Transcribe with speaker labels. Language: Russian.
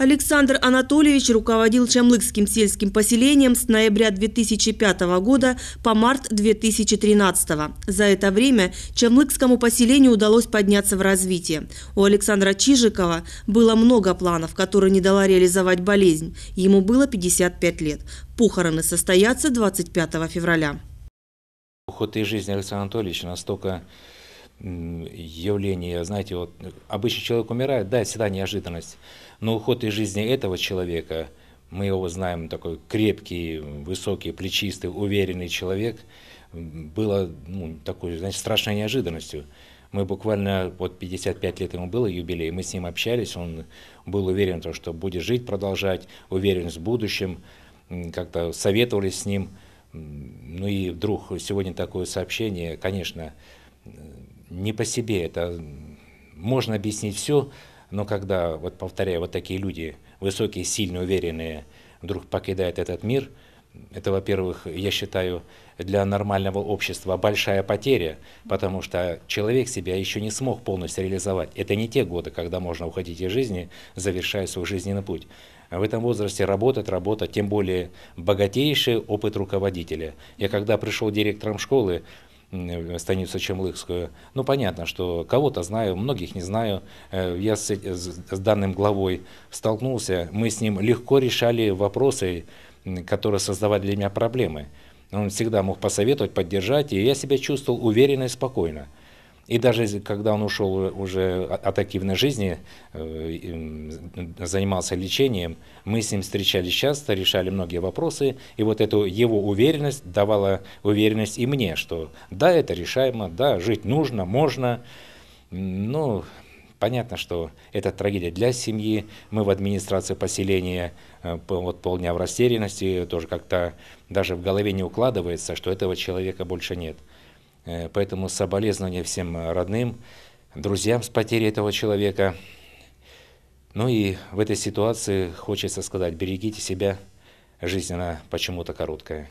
Speaker 1: Александр Анатольевич руководил Чамлыкским сельским поселением с ноября 2005 года по март 2013. За это время Чамлыкскому поселению удалось подняться в развитии. У Александра Чижикова было много планов, которые не дала реализовать болезнь. Ему было 55 лет. Похороны состоятся 25 февраля.
Speaker 2: Уход из жизни Александра Анатольевича настолько явление, знаете, вот э, обычный человек умирает, да, всегда неожиданность, но уход из жизни этого человека, мы его знаем, такой крепкий, высокий, плечистый, уверенный человек, было ну, такой, значит, страшной неожиданностью. Мы буквально, вот 55 лет ему было юбилей, мы с ним общались, он был уверен, в том, что будет жить, продолжать, уверен с будущим, как-то советовались с ним. Ну и вдруг сегодня такое сообщение, конечно, не по себе. Это можно объяснить все, но когда, вот повторяю, вот такие люди, высокие, сильные, уверенные, вдруг покидают этот мир, это, во-первых, я считаю, для нормального общества большая потеря, потому что человек себя еще не смог полностью реализовать. Это не те годы, когда можно уходить из жизни, завершая свой жизненный путь. В этом возрасте работать, работать, тем более богатейший опыт руководителя. Я когда пришел директором школы, Э, станицу Чемлыкскую. Ну, понятно, что кого-то знаю, многих не знаю. Э, я э, с, с данным главой столкнулся, мы с ним легко решали вопросы, которые создавали для меня проблемы. Он всегда мог посоветовать, поддержать, и я себя чувствовал уверенно и спокойно. И даже когда он ушел уже от активной жизни, э, занимался лечением, мы с ним встречались часто, решали многие вопросы. И вот эту его уверенность давала уверенность и мне, что да, это решаемо, да, жить нужно, можно. Ну, понятно, что это трагедия для семьи. Мы в администрации поселения э, вот полдня в растерянности, тоже как-то даже в голове не укладывается, что этого человека больше нет. Э, поэтому соболезнования всем э, родным, друзьям с потерей этого человека. Ну и в этой ситуации хочется сказать, берегите себя, жизнь она почему-то короткая.